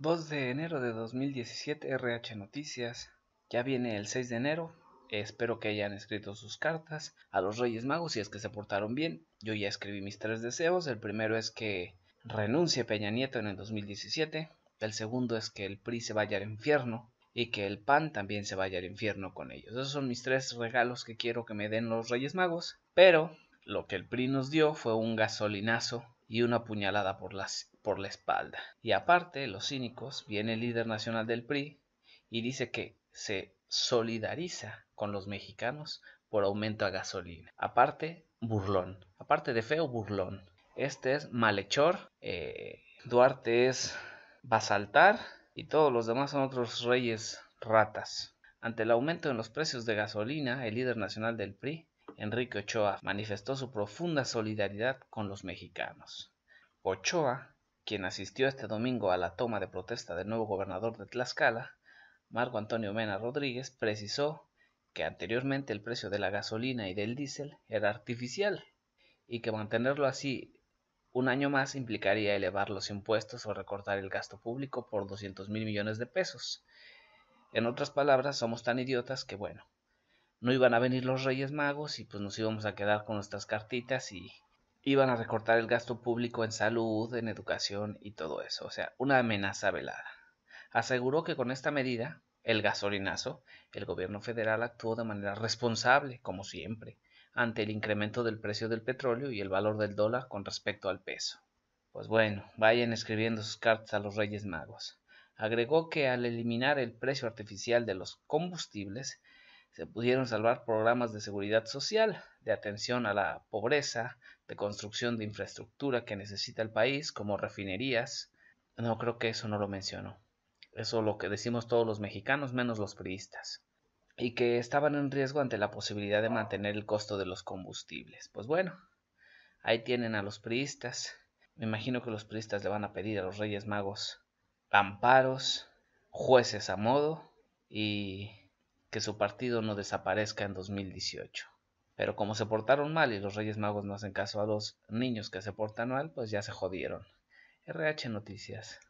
2 de enero de 2017, RH Noticias. Ya viene el 6 de enero. Espero que hayan escrito sus cartas a los Reyes Magos y es que se portaron bien. Yo ya escribí mis tres deseos. El primero es que renuncie Peña Nieto en el 2017. El segundo es que el PRI se vaya al infierno y que el PAN también se vaya al infierno con ellos. Esos son mis tres regalos que quiero que me den los Reyes Magos. Pero lo que el PRI nos dio fue un gasolinazo y una puñalada por, por la espalda. Y aparte, los cínicos, viene el líder nacional del PRI y dice que se solidariza con los mexicanos por aumento a gasolina. Aparte, burlón. Aparte de feo, burlón. Este es malhechor. Eh, Duarte es basaltar. Y todos los demás son otros reyes ratas. Ante el aumento en los precios de gasolina, el líder nacional del PRI Enrique Ochoa manifestó su profunda solidaridad con los mexicanos. Ochoa, quien asistió este domingo a la toma de protesta del nuevo gobernador de Tlaxcala, Marco Antonio Mena Rodríguez, precisó que anteriormente el precio de la gasolina y del diésel era artificial y que mantenerlo así un año más implicaría elevar los impuestos o recortar el gasto público por 200 mil millones de pesos. En otras palabras, somos tan idiotas que bueno, no iban a venir los Reyes Magos y pues nos íbamos a quedar con nuestras cartitas y iban a recortar el gasto público en salud, en educación y todo eso. O sea, una amenaza velada. Aseguró que con esta medida, el gasolinazo, el gobierno federal actuó de manera responsable, como siempre, ante el incremento del precio del petróleo y el valor del dólar con respecto al peso. Pues bueno, vayan escribiendo sus cartas a los Reyes Magos. Agregó que al eliminar el precio artificial de los combustibles, se pudieron salvar programas de seguridad social, de atención a la pobreza, de construcción de infraestructura que necesita el país, como refinerías. No, creo que eso no lo mencionó. Eso es lo que decimos todos los mexicanos, menos los priistas. Y que estaban en riesgo ante la posibilidad de mantener el costo de los combustibles. Pues bueno, ahí tienen a los priistas. Me imagino que los priistas le van a pedir a los Reyes Magos amparos, jueces a modo y que su partido no desaparezca en 2018. Pero como se portaron mal y los Reyes Magos no hacen caso a dos niños que se portan mal, pues ya se jodieron. RH Noticias.